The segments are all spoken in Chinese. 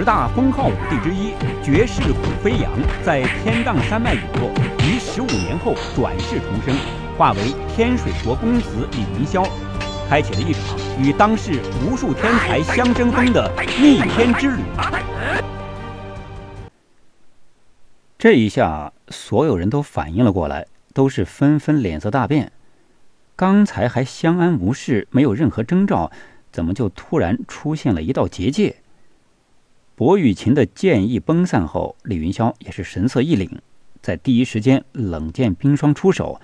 十大封号武帝之一，绝世虎飞扬在天荡山脉陨落，于十五年后转世重生，化为天水国公子李云霄，开启了一场与当世无数天才相争锋的逆天之旅。这一下，所有人都反应了过来，都是纷纷脸色大变。刚才还相安无事，没有任何征兆，怎么就突然出现了一道结界？薄雨琴的剑意崩散后，李云霄也是神色一凛，在第一时间冷剑冰霜出手，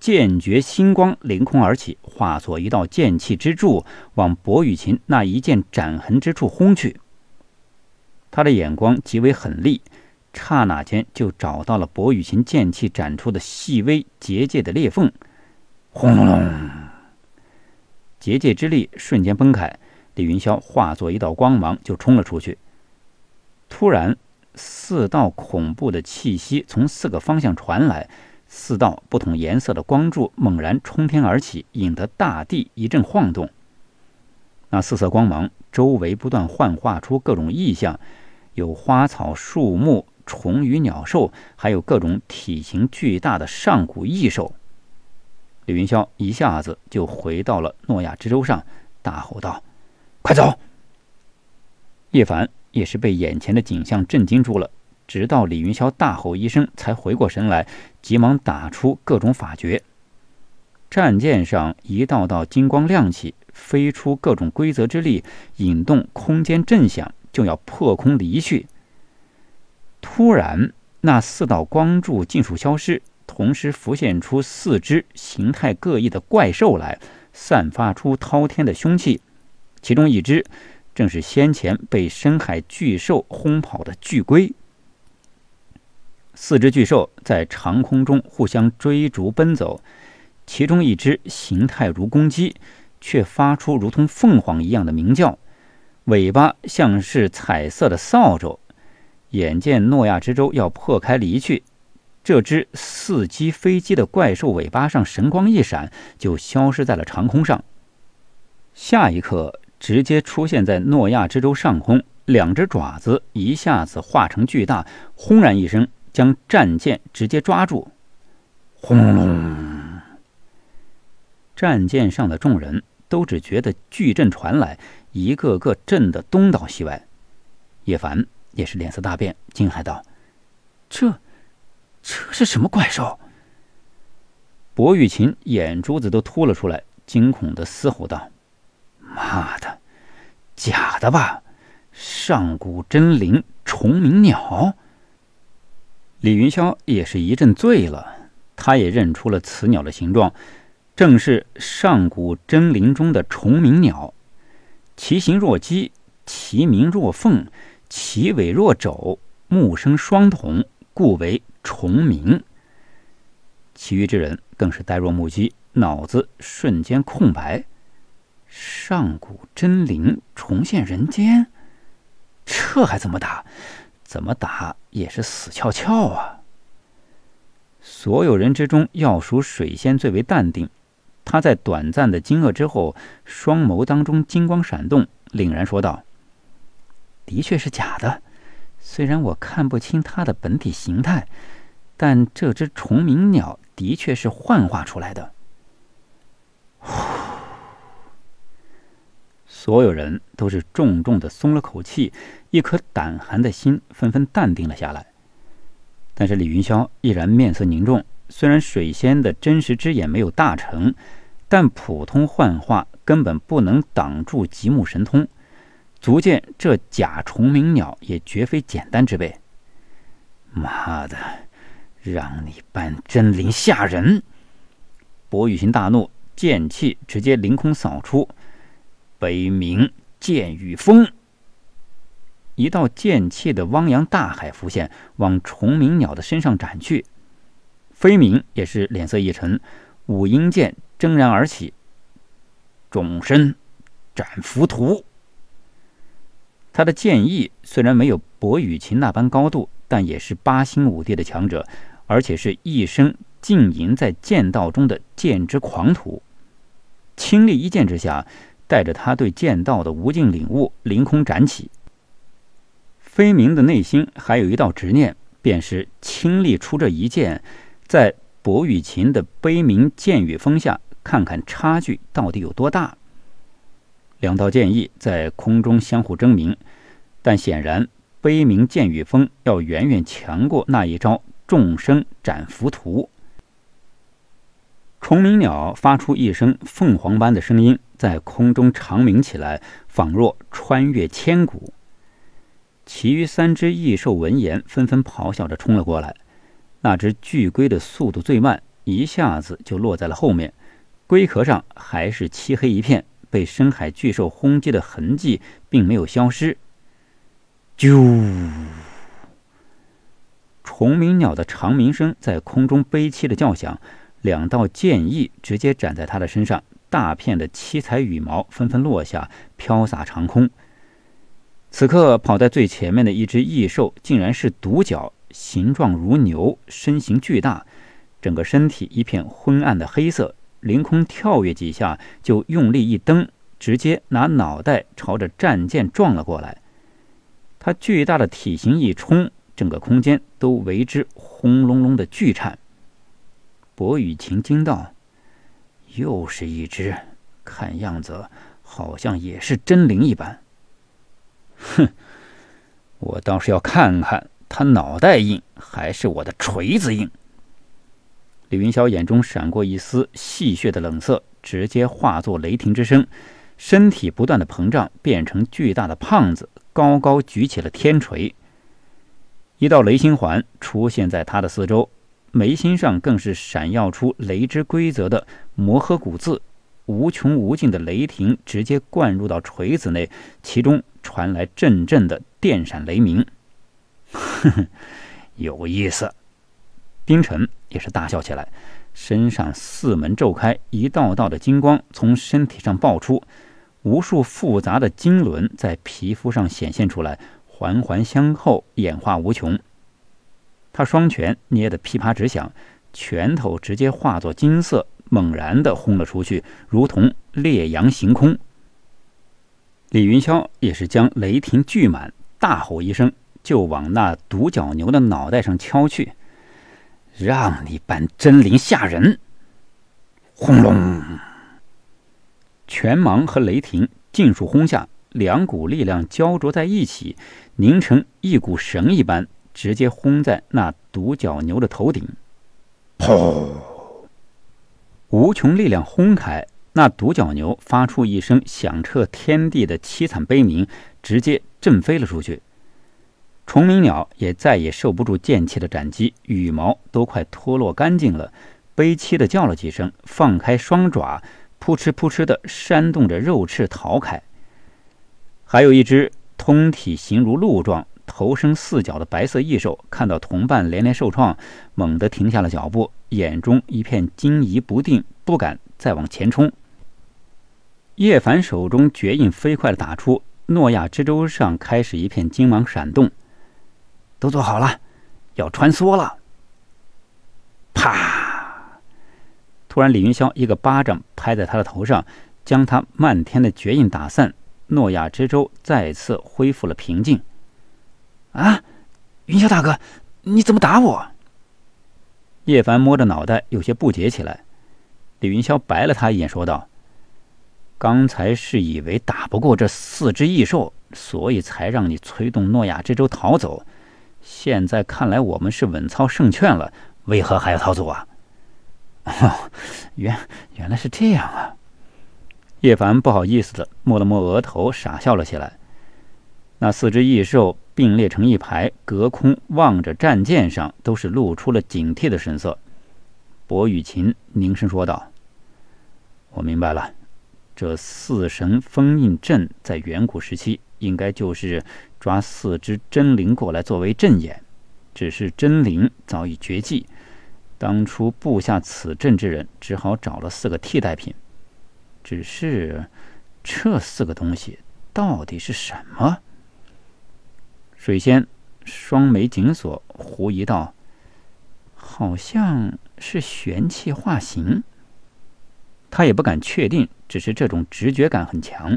剑绝星光凌空而起，化作一道剑气之柱，往薄雨琴那一剑斩痕之处轰去。他的眼光极为狠厉，刹那间就找到了薄雨琴剑气斩出的细微结界的裂缝。轰隆隆！结界之力瞬间崩开，李云霄化作一道光芒就冲了出去。突然，四道恐怖的气息从四个方向传来，四道不同颜色的光柱猛然冲天而起，引得大地一阵晃动。那四色光芒周围不断幻化出各种异象，有花草树木、虫鱼鸟兽，还有各种体型巨大的上古异兽。李云霄一下子就回到了诺亚之舟上，大吼道：“快走！”叶凡。也是被眼前的景象震惊住了，直到李云霄大吼一声，才回过神来，急忙打出各种法诀。战舰上一道道金光亮起，飞出各种规则之力，引动空间震响，就要破空离去。突然，那四道光柱尽数消失，同时浮现出四只形态各异的怪兽来，散发出滔天的凶气，其中一只。正是先前被深海巨兽轰跑的巨龟。四只巨兽在长空中互相追逐奔走，其中一只形态如公鸡，却发出如同凤凰一样的鸣叫，尾巴像是彩色的扫帚。眼见诺亚之舟要破开离去，这只似机飞机的怪兽尾巴上神光一闪，就消失在了长空上。下一刻。直接出现在诺亚之舟上空，两只爪子一下子化成巨大，轰然一声将战舰直接抓住。轰隆！战舰上的众人都只觉得巨震传来，一个个震得东倒西歪。叶凡也是脸色大变，惊骇道：“这，这是什么怪兽？”薄玉琴眼珠子都凸了出来，惊恐的嘶吼道。妈的，假的吧？上古真灵虫鸣鸟。李云霄也是一阵醉了，他也认出了此鸟的形状，正是上古真灵中的虫鸣鸟。其形若鸡，其鸣若凤，其尾若帚，目生双瞳，故为虫鸣。其余之人更是呆若木鸡，脑子瞬间空白。上古真灵重现人间，这还怎么打？怎么打也是死翘翘啊！所有人之中，要数水仙最为淡定。他在短暂的惊愕之后，双眸当中金光闪动，凛然说道：“的确是假的。虽然我看不清它的本体形态，但这只虫鸣鸟的确是幻化出来的。”所有人都是重重的松了口气，一颗胆寒的心纷纷淡定了下来。但是李云霄依然面色凝重，虽然水仙的真实之眼没有大成，但普通幻化根本不能挡住极目神通，足见这假虫鸣鸟也绝非简单之辈。妈的，让你扮真灵吓人！薄雨荨大怒，剑气直接凌空扫出。北冥剑雨风，一道剑气的汪洋大海浮现，往崇明鸟的身上斩去。飞鸣也是脸色一沉，五阴剑铮然而起，众生斩浮屠。他的剑意虽然没有薄雨琴那般高度，但也是八星五帝的强者，而且是一生浸淫在剑道中的剑之狂徒。倾力一剑之下。带着他对剑道的无尽领悟，凌空斩起。飞明的内心还有一道执念，便是亲力出这一剑，在薄雨琴的悲鸣剑雨风下，看看差距到底有多大。两道剑意在空中相互争鸣，但显然悲鸣剑雨风要远远强过那一招众生斩浮屠。虫鸣鸟发出一声凤凰般的声音，在空中长鸣起来，仿若穿越千古。其余三只异兽闻言，纷纷咆哮着冲了过来。那只巨龟的速度最慢，一下子就落在了后面。龟壳上还是漆黑一片，被深海巨兽轰击的痕迹并没有消失。啾！虫鸣鸟的长鸣声在空中悲凄的叫响。两道剑意直接斩在他的身上，大片的七彩羽毛纷纷落下，飘洒长空。此刻跑在最前面的一只异兽，竟然是独角，形状如牛，身形巨大，整个身体一片昏暗的黑色，凌空跳跃几下，就用力一蹬，直接拿脑袋朝着战舰撞了过来。它巨大的体型一冲，整个空间都为之轰隆隆的巨颤。薄雨晴惊道：“又是一只，看样子好像也是真灵一般。”哼，我倒是要看看他脑袋硬还是我的锤子硬。李云霄眼中闪过一丝戏谑的冷色，直接化作雷霆之声，身体不断的膨胀，变成巨大的胖子，高高举起了天锤。一道雷星环出现在他的四周。眉心上更是闪耀出雷之规则的摩诃古字，无穷无尽的雷霆直接灌入到锤子内，其中传来阵阵的电闪雷鸣。有意思，冰尘也是大笑起来，身上四门骤开，一道道的金光从身体上爆出，无数复杂的金轮在皮肤上显现出来，环环相扣，演化无穷。他双拳捏得噼啪直响，拳头直接化作金色，猛然的轰了出去，如同烈阳行空。李云霄也是将雷霆聚满，大吼一声，就往那独角牛的脑袋上敲去，让你扮真灵吓人！轰隆！拳芒和雷霆尽数轰下，两股力量交灼在一起，凝成一股绳一般。直接轰在那独角牛的头顶，砰！无穷力量轰开，那独角牛发出一声响彻天地的凄惨悲鸣，直接震飞了出去。虫鸣鸟也再也受不住剑气的斩击，羽毛都快脱落干净了，悲凄的叫了几声，放开双爪，扑哧扑哧的扇动着肉翅逃开。还有一只通体形如鹿状。头生四角的白色异兽看到同伴连连受创，猛地停下了脚步，眼中一片惊疑不定，不敢再往前冲。叶凡手中绝印飞快地打出，诺亚之舟上开始一片金芒闪动。都做好了，要穿梭了。啪！突然，李云霄一个巴掌拍在他的头上，将他漫天的绝印打散，诺亚之舟再次恢复了平静。啊，云霄大哥，你怎么打我？叶凡摸着脑袋，有些不解起来。李云霄白了他一眼，说道：“刚才是以为打不过这四只异兽，所以才让你催动诺亚之舟逃走。现在看来，我们是稳操胜券了，为何还要逃走啊？”“哦，原原来是这样啊！”叶凡不好意思的摸了摸额头，傻笑了起来。那四只异兽。并列成一排，隔空望着战舰上，都是露出了警惕的神色。薄雨晴凝声说道：“我明白了，这四神封印阵在远古时期，应该就是抓四只真灵过来作为阵眼，只是真灵早已绝迹，当初布下此阵之人只好找了四个替代品。只是，这四个东西到底是什么？”水仙双眉紧锁，狐疑道：“好像是玄气化形。”他也不敢确定，只是这种直觉感很强。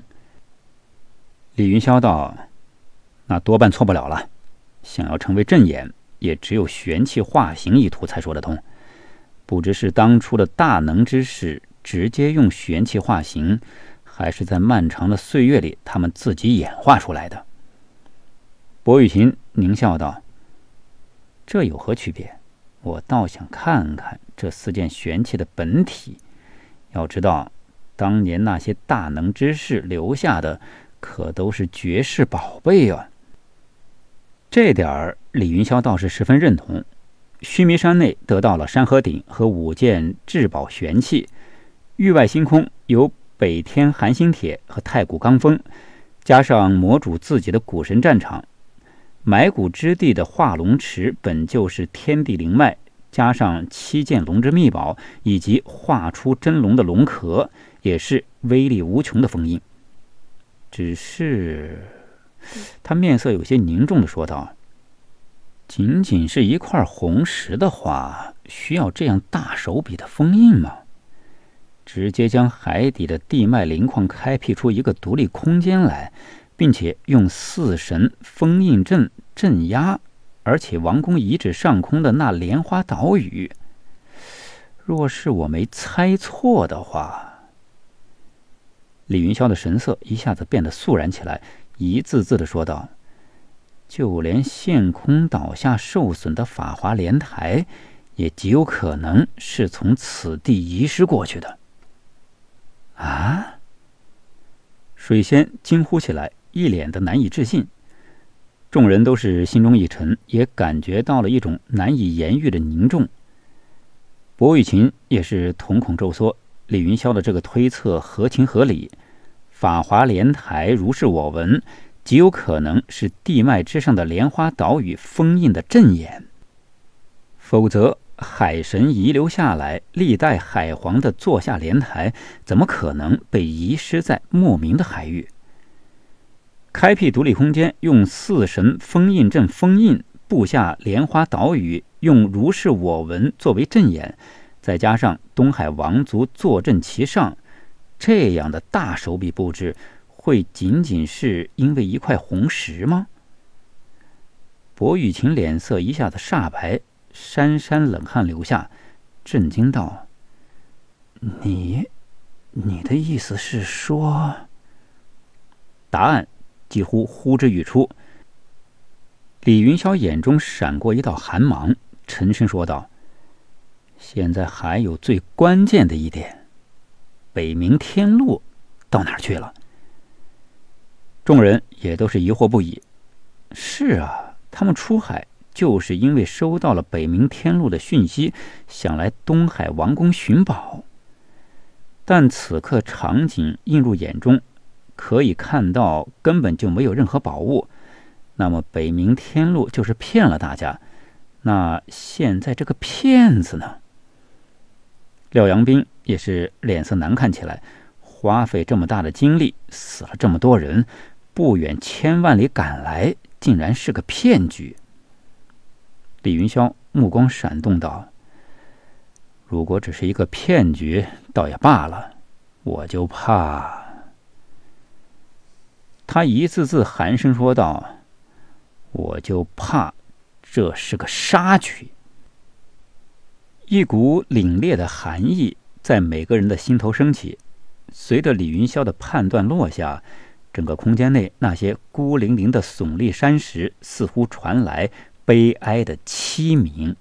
李云霄道：“那多半错不了了。想要成为阵眼，也只有玄气化形一图才说得通。不知是当初的大能之士直接用玄气化形，还是在漫长的岁月里他们自己演化出来的。”薄雨琴狞笑道：“这有何区别？我倒想看看这四件玄器的本体。要知道，当年那些大能之士留下的，可都是绝世宝贝啊！”这点儿，李云霄倒是十分认同。须弥山内得到了山河鼎和五件至宝玄器，域外星空有北天寒星铁和太古罡风，加上魔主自己的古神战场。埋骨之地的化龙池本就是天地灵脉，加上七件龙之秘宝以及化出真龙的龙壳，也是威力无穷的封印。只是，他面色有些凝重地说道：“仅仅是一块红石的话，需要这样大手笔的封印吗？直接将海底的地脉灵矿开辟出一个独立空间来。”并且用四神封印阵镇压，而且王宫遗址上空的那莲花岛屿，若是我没猜错的话，李云霄的神色一下子变得肃然起来，一字字的说道：“就连陷空岛下受损的法华莲台，也极有可能是从此地遗失过去的。”啊！水仙惊呼起来。一脸的难以置信，众人都是心中一沉，也感觉到了一种难以言喻的凝重。薄玉琴也是瞳孔骤缩。李云霄的这个推测合情合理。法华莲台如是我闻，极有可能是地脉之上的莲花岛屿封印的阵眼。否则，海神遗留下来历代海皇的座下莲台，怎么可能被遗失在莫名的海域？开辟独立空间，用四神封印阵封印，布下莲花岛屿，用如是我闻作为阵眼，再加上东海王族坐镇其上，这样的大手笔布置，会仅仅是因为一块红石吗？薄雨晴脸色一下子煞白，潸潸冷汗流下，震惊道：“你，你的意思是说，答案？”几乎呼之欲出。李云霄眼中闪过一道寒芒，沉声说道：“现在还有最关键的一点，北冥天路到哪儿去了？”众人也都是疑惑不已。是啊，他们出海就是因为收到了北冥天路的讯息，想来东海王宫寻宝。但此刻场景映入眼中。可以看到，根本就没有任何宝物，那么北冥天路就是骗了大家。那现在这个骗子呢？廖阳兵也是脸色难看起来，花费这么大的精力，死了这么多人，不远千万里赶来，竟然是个骗局。李云霄目光闪动道：“如果只是一个骗局，倒也罢了，我就怕。”他一次次寒声说道：“我就怕，这是个杀局。”一股凛冽的寒意在每个人的心头升起。随着李云霄的判断落下，整个空间内那些孤零零的耸立山石似乎传来悲哀的凄鸣。